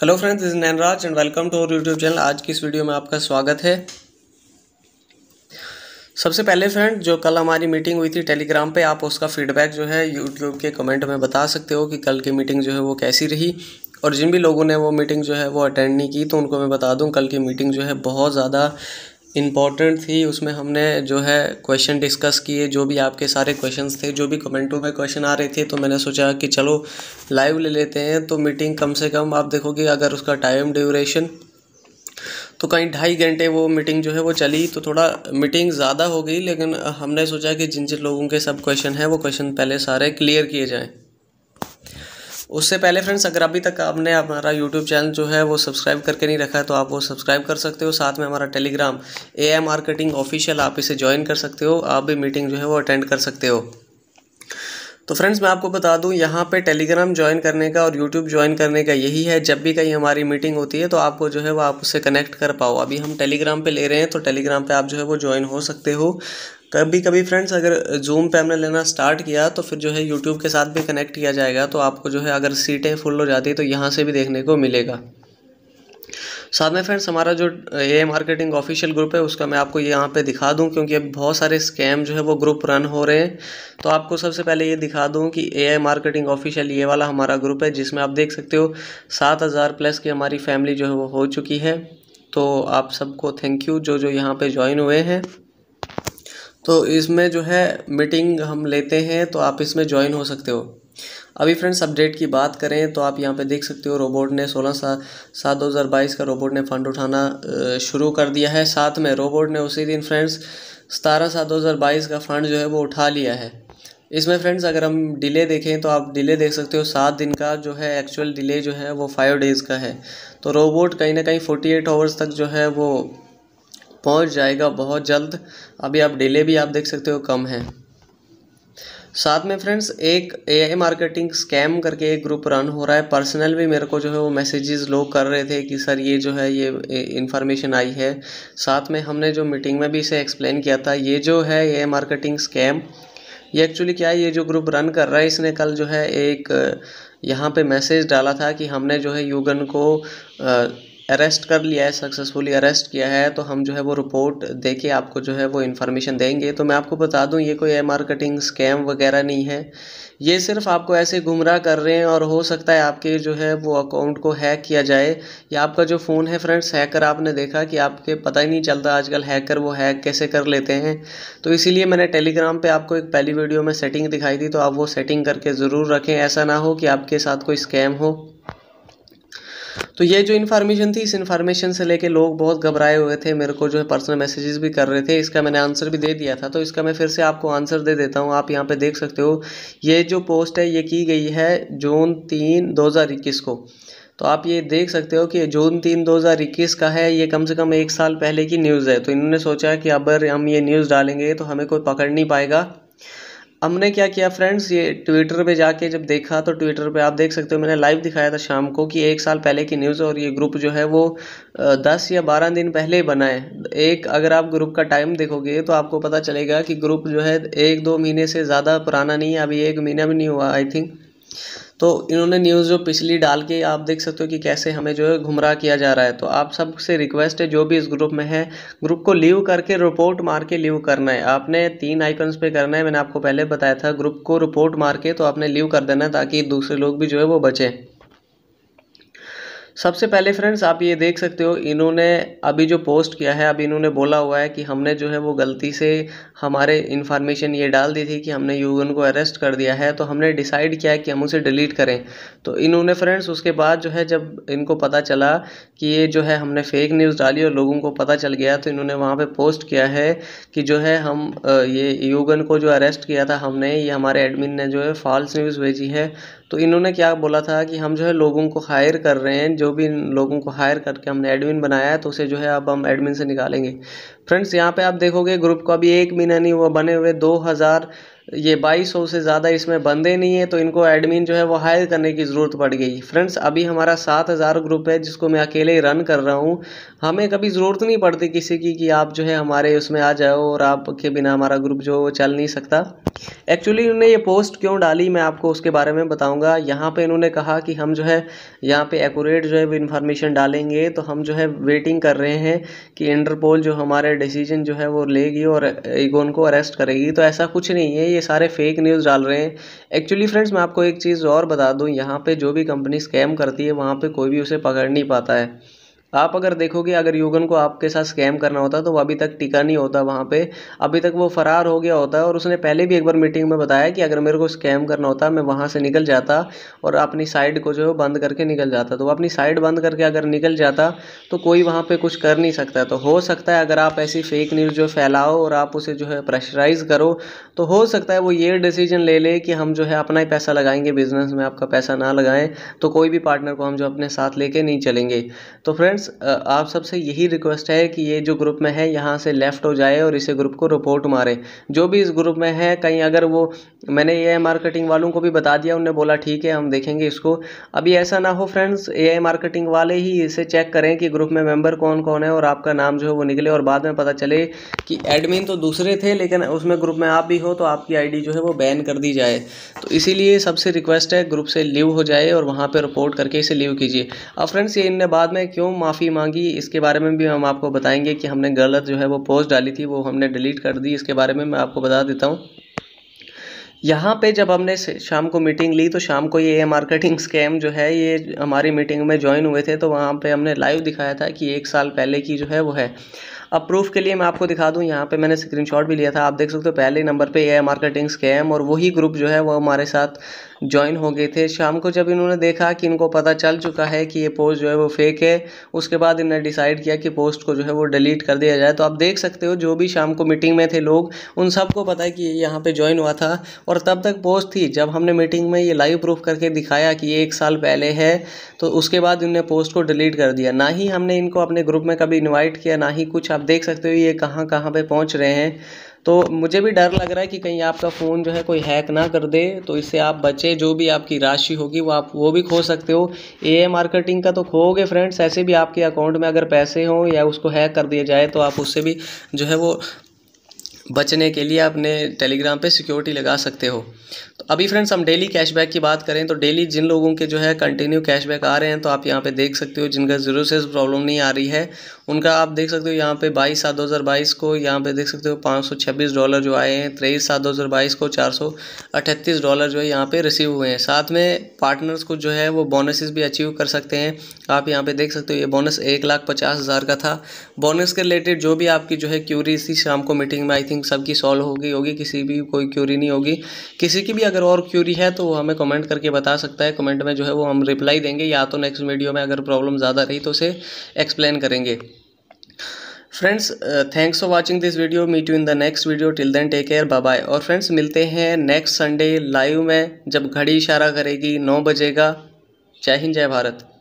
hello friends this Nainraj and welcome to our YouTube channel आज की इस वीडियो में आपका स्वागत है सबसे पहले फ्रेंड जो कल हमारी मीटिंग हुई थी टेलीग्राम पे आप उसका फीडबैक जो है यूट्यूब के कमेंट में बता सकते हो कि कल की मीटिंग जो है वो कैसी रही और जिन भी लोगों ने वो मीटिंग जो है वो अटेंड नहीं की तो उनको मैं बता दूँ कल की मीटिंग जो है बहुत ज़्यादा इम्पॉर्टेंट थी उसमें हमने जो है क्वेश्चन डिस्कस किए जो भी आपके सारे क्वेश्चंस थे जो भी कमेंटों में क्वेश्चन आ रहे थे तो मैंने सोचा कि चलो लाइव ले लेते हैं तो मीटिंग कम से कम आप देखोगे अगर उसका टाइम ड्यूरेशन तो कहीं ढाई घंटे वो मीटिंग जो है वो चली तो थोड़ा मीटिंग ज़्यादा हो गई लेकिन हमने सोचा कि जिन जिन लोगों के सब क्वेश्चन हैं वो क्वेश्चन पहले सारे क्लियर किए जाएँ उससे पहले फ्रेंड्स अगर अभी तक आपने हमारा यूट्यूब चैनल जो है वो सब्सक्राइब करके नहीं रखा है तो आप वो सब्सक्राइब कर सकते हो साथ में हमारा Telegram A I marketing official आप इसे ज्वाइन कर सकते हो आप भी मीटिंग जो है वो अटेंड कर सकते हो तो फ्रेंड्स मैं आपको बता दूं यहाँ पे टेलीग्राम ज्वाइन करने का और यूट्यूब ज्वाइन करने का यही है जब भी कहीं हमारी मीटिंग होती है तो आपको जो है वो आप उससे कनेक्ट कर पाओ अभी हम टेलीग्राम पे ले रहे हैं तो टेलीग्राम पे आप जो है वो ज्वाइन हो सकते हो कभी कभी फ्रेंड्स अगर जूम पे हमने लेना स्टार्ट किया तो फिर जो है यूट्यूब के साथ भी कनेक्ट किया जाएगा तो आपको जो है अगर सीटें फुल हो जाती तो यहाँ से भी देखने को मिलेगा साथ में फ्रेंड्स हमारा जो ए मार्केटिंग ऑफिशियल ग्रुप है उसका मैं आपको यहाँ पे दिखा दूँ क्योंकि अब बहुत सारे स्कैम जो है वो ग्रुप रन हो रहे हैं तो आपको सबसे पहले ये दिखा दूँ कि ए मार्केटिंग ऑफिशियल ये वाला हमारा ग्रुप है जिसमें आप देख सकते हो सात हज़ार प्लस की हमारी फैमिली जो है वो हो चुकी है तो आप सबको थैंक यू जो जो यहाँ पर ज्वाइन हुए हैं तो इसमें जो है मीटिंग हम लेते हैं तो आप इसमें ज्वाइन हो सकते हो अभी फ्रेंड्स अपडेट की बात करें तो आप यहाँ पे देख सकते हो रोबोट ने सोलह सा सात दो हज़ार बाईस का रोबोट ने फंड उठाना शुरू कर दिया है साथ में रोबोट ने उसी दिन फ्रेंड्स सतारह सात दो हज़ार बाईस का फंड जो है वो उठा लिया है इसमें फ्रेंड्स अगर हम डिले देखें तो आप डिले देख सकते हो सात दिन का जो है एक्चुअल डिले जो है वो फाइव डेज़ का है तो रोबोट कहीं ना कहीं फोर्टी एट आवर्स तक जो है वो पहुंच जाएगा बहुत जल्द अभी आप डिले भी आप देख सकते हो कम है साथ में फ्रेंड्स एक ए मार्केटिंग स्कैम करके एक ग्रुप रन हो रहा है पर्सनल भी मेरे को जो है वो मैसेजेस लोग कर रहे थे कि सर ये जो है ये इन्फॉर्मेशन आई है साथ में हमने जो मीटिंग में भी इसे एक्सप्लेन किया था ये जो है ए मार्केटिंग स्कैम ये एक्चुअली क्या है ये जो ग्रुप रन कर रहा है इसने कल जो है एक यहाँ पे मैसेज डाला था कि हमने जो है यूगन को आ, अरेस्ट कर लिया है सक्सेसफुली अरेस्ट किया है तो हम जो है वो रिपोर्ट देके आपको जो है वो इन्फॉर्मेशन देंगे तो मैं आपको बता दूं ये कोई ए मार्केटिंग स्कैम वगैरह नहीं है ये सिर्फ आपको ऐसे गुमराह कर रहे हैं और हो सकता है आपके जो है वो अकाउंट को हैक किया जाए या आपका जो फ़ोन है फ्रेंड्स हैकर आपने देखा कि आपके पता ही नहीं चलता आजकल हैकर वो हैक कैसे कर लेते हैं तो इसीलिए मैंने टेलीग्राम पर आपको एक पहली वीडियो में सेटिंग दिखाई थी तो आप वो सेटिंग करके ज़रूर रखें ऐसा ना हो कि आपके साथ कोई स्कैम हो तो ये जो इन्फॉर्मेशन थी इस इन्फॉर्मेशन से लेके लोग बहुत घबराए हुए थे मेरे को जो है पर्सनल मैसेजेस भी कर रहे थे इसका मैंने आंसर भी दे दिया था तो इसका मैं फिर से आपको आंसर दे देता हूँ आप यहाँ पे देख सकते हो ये जो पोस्ट है ये की गई है जून तीन दो को तो आप ये देख सकते हो कि जून तीन इक्कीस का है ये कम से कम एक साल पहले की न्यूज़ है तो इन्होंने सोचा कि अगर हम ये न्यूज़ डालेंगे तो हमें कोई पकड़ नहीं पाएगा हमने क्या किया फ्रेंड्स ये ट्विटर पे जाके जब देखा तो ट्विटर पे आप देख सकते हो मैंने लाइव दिखाया था शाम को कि एक साल पहले की न्यूज़ और ये ग्रुप जो है वो दस या बारह दिन पहले ही बना है एक अगर आप ग्रुप का टाइम देखोगे तो आपको पता चलेगा कि ग्रुप जो है एक दो महीने से ज़्यादा पुराना नहीं है अभी एक महीना भी नहीं हुआ आई थिंक तो इन्होंने न्यूज़ जो पिछली डाल के आप देख सकते हो कि कैसे हमें जो है गुमराह किया जा रहा है तो आप सबसे रिक्वेस्ट है जो भी इस ग्रुप में है ग्रुप को लीव करके रिपोर्ट मार के लीव करना है आपने तीन आइकन्स पे करना है मैंने आपको पहले बताया था ग्रुप को रिपोर्ट मार के तो आपने लीव कर देना है ताकि दूसरे लोग भी जो है वो बचें सबसे पहले फ्रेंड्स आप ये देख सकते हो इन्होंने अभी जो पोस्ट किया है अभी इन्होंने बोला हुआ है कि हमने जो है वो गलती से हमारे इन्फॉर्मेशन ये डाल दी थी कि हमने यूगन को अरेस्ट कर दिया है तो हमने डिसाइड किया कि हम उसे डिलीट करें तो इन्होंने फ्रेंड्स उसके बाद जो है जब इनको पता चला कि ये जो है हमने फेक न्यूज़ डाली और लोगों को पता चल गया तो इन्होंने वहाँ पर पोस्ट किया है कि जो है हम ये यूगन को जो अरेस्ट किया था हमने ये हमारे एडमिन ने जो है फॉल्स न्यूज़ भेजी है तो इन्होंने क्या बोला था कि हम जो है लोगों को हायर कर रहे हैं जो भी इन लोगों को हायर करके हमने एडमिन बनाया है तो उसे जो है अब हम एडमिन से निकालेंगे फ्रेंड्स यहाँ पे आप देखोगे ग्रुप को अभी एक महीना नहीं हुआ बने हुए दो हज़ार ये बाईस सौ से ज़्यादा इसमें बंदे नहीं है तो इनको एडमिन जो है वो हायर करने की ज़रूरत पड़ गई फ्रेंड्स अभी हमारा सात हज़ार ग्रुप है जिसको मैं अकेले ही रन कर रहा हूँ हमें कभी ज़रूरत नहीं पड़ती किसी की कि आप जो है हमारे उसमें आ जाओ और आपके बिना हमारा ग्रुप जो वो चल नहीं सकता एक्चुअली इन्होंने ये पोस्ट क्यों डाली मैं आपको उसके बारे में बताऊँगा यहाँ पर इन्होंने कहा कि हम जो है यहाँ पर एकूरेट जो है वो इन्फॉर्मेशन डालेंगे तो हम जो है वेटिंग कर रहे हैं कि इंटरपोल जो हमारे डिसीजन जो है वो लेगी और इगोन को अरेस्ट करेगी तो ऐसा कुछ नहीं है ये सारे फेक न्यूज़ डाल रहे हैं एक्चुअली फ्रेंड्स मैं आपको एक चीज़ और बता दूँ यहाँ पर जो भी कंपनी स्कैम करती है वहाँ पर कोई भी उसे पकड़ नहीं पाता है आप अगर देखोगे अगर युगन को आपके साथ स्कैम करना होता तो वो अभी तक टिका नहीं होता वहाँ पे अभी तक वो फरार हो गया होता है और उसने पहले भी एक बार मीटिंग में बताया कि अगर मेरे को स्कैम करना होता मैं वहाँ से निकल जाता और अपनी साइड को जो है बंद करके निकल जाता तो वो अपनी साइड बंद करके अगर निकल जाता तो कोई वहाँ पर कुछ कर नहीं सकता तो हो सकता है अगर आप ऐसी फेक न्यूज़ जो फैलाओ और आप उसे जो है प्रेशराइज करो तो हो सकता है वो ये डिसीजन ले ले कि हम जो है अपना ही पैसा लगाएंगे बिज़नेस में आपका पैसा ना लगाएं तो कोई भी पार्टनर को हम जो अपने साथ लेके नहीं चलेंगे तो फ्रेंड्स आप सबसे यही रिक्वेस्ट है कि ये जो ग्रुप में है यहाँ से लेफ़्ट हो जाए और इसे ग्रुप को रिपोर्ट मारे जो भी इस ग्रुप में है कहीं अगर वो मैंने ए मार्केटिंग वालों को भी बता दिया उन्होंने बोला ठीक है हम देखेंगे इसको अभी ऐसा ना हो फ्रेंड्स ए मार्केटिंग वाले ही इसे चेक करें कि ग्रुप में मेम्बर कौन कौन है और आपका नाम जो है वो निकले और बाद में पता चले कि एडमिन तो दूसरे थे लेकिन उसमें ग्रुप में आप भी हो तो आपकी डी जो है वो बैन कर दी जाए तो इसीलिए सबसे रिक्वेस्ट है ग्रुप से लीव हो जाए और वहाँ पर रिपोर्ट करके इसे लीव कीजिए अब फ्रेंड्स ये इनने बाद में क्यों माफ़ी मांगी इसके बारे में भी हम आपको बताएंगे कि हमने गलत जो है वो पोस्ट डाली थी वो हमने डिलीट कर दी इसके बारे में मैं आपको बता देता हूँ यहाँ पे जब हमने शाम को मीटिंग ली तो शाम को ये मार्केटिंग स्कैम जो है ये हमारी मीटिंग में ज्वाइन हुए थे तो वहाँ पे हमने लाइव दिखाया था कि एक साल पहले की जो है वो है अब प्रूफ के लिए मैं आपको दिखा दूँ यहाँ पे मैंने स्क्रीनशॉट भी लिया था आप देख सकते हो पहले नंबर पे ए मार्केटिंग स्कैम और वही ग्रुप जो है वो हमारे साथ ज्वाइन हो गए थे शाम को जब इन्होंने देखा कि इनको पता चल चुका है कि ये पोस्ट जो है वो फेक है उसके बाद इन्होंने डिसाइड किया कि पोस्ट को जो है वो डिलीट कर दिया जाए तो आप देख सकते हो जो भी शाम को मीटिंग में थे लोग उन सबको पता है कि ये यहाँ पर ज्वाइन हुआ था और तब तक पोस्ट थी जब हमने मीटिंग में ये लाइव प्रूफ करके दिखाया कि ये एक साल पहले है तो उसके बाद इनने पोस्ट को डिलीट कर दिया ना ही हमने इनको अपने ग्रुप में कभी इन्वाइट किया ना ही कुछ आप देख सकते हो ये कहाँ कहाँ पे पहुँच रहे हैं तो मुझे भी डर लग रहा है कि कहीं आपका फ़ोन जो है कोई हैक ना कर दे तो इससे आप बचे जो भी आपकी राशि होगी वो आप वो भी खो सकते हो ए मार्केटिंग का तो खोओगे फ्रेंड्स ऐसे भी आपके अकाउंट में अगर पैसे हों या उसको हैक कर दिया जाए तो आप उससे भी जो है वो बचने के लिए अपने टेलीग्राम पे सिक्योरिटी लगा सकते हो तो अभी फ्रेंड्स हम डेली कैशबैक की बात करें तो डेली जिन लोगों के जो है कंटिन्यू कैशबैक आ रहे हैं तो आप यहाँ पे देख सकते हो जिनका ज़ीरो से प्रॉब्लम नहीं आ रही है उनका आप देख सकते हो यहाँ पे 22 सात 2022 को यहाँ पे देख सकते हो 526 डॉलर जो आए हैं तेईस सात 2022 को 438 डॉलर जो है यहाँ पे रिसीव हुए हैं साथ में पार्टनर्स को जो है वो बोनसेस भी अचीव कर सकते हैं आप यहाँ पे देख सकते हो ये बोनस एक लाख पचास हज़ार का था बोनस के रिलेटेड जो भी आपकी जो है क्यूरी थी शाम को मीटिंग में आई थिंक सबकी सॉल्व हो गई होगी किसी भी कोई क्यूरी नहीं होगी किसी की भी अगर और क्यूरी है तो वो हमें कमेंट करके बता सकता है कमेंट में जो है वो हम रिप्लाई देंगे या तो नेक्स्ट वीडियो में अगर प्रॉब्लम ज़्यादा रही तो उसे एक्सप्लेन करेंगे friends thanks for watching this video meet you in the next video till then take care bye bye और फ्रेंड्स मिलते हैं नेक्स्ट संडे लाइव में जब घड़ी इशारा करेगी नौ बजेगा जय हिंद जय भारत